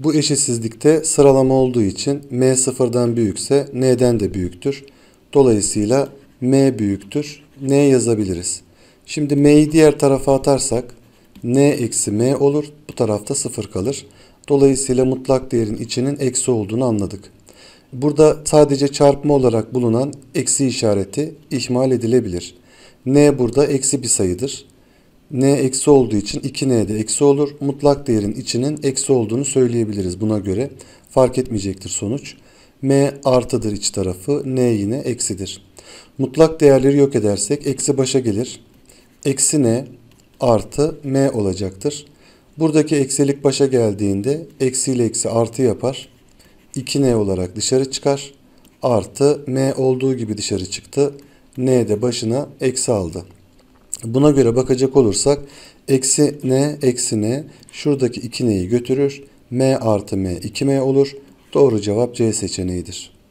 Bu eşitsizlikte sıralama olduğu için m sıfırdan büyükse n'den de büyüktür. Dolayısıyla m büyüktür. n yazabiliriz. Şimdi m'yi diğer tarafa atarsak n eksi m olur. Bu tarafta sıfır kalır. Dolayısıyla mutlak değerin içinin eksi olduğunu anladık. Burada sadece çarpma olarak bulunan eksi işareti ihmal edilebilir. n burada eksi bir sayıdır n eksi olduğu için 2n de eksi olur. Mutlak değerin içinin eksi olduğunu söyleyebiliriz buna göre. Fark etmeyecektir sonuç. m artıdır iç tarafı, n yine eksidir. Mutlak değerleri yok edersek eksi başa gelir. Eksi n artı m olacaktır. Buradaki eksilik başa geldiğinde eksi ile eksi artı yapar. 2n olarak dışarı çıkar. Artı m olduğu gibi dışarı çıktı. n de başına eksi aldı. Buna göre bakacak olursak eksi n eksi n şuradaki 2n'yi götürür. m artı m 2m olur. Doğru cevap C seçeneğidir.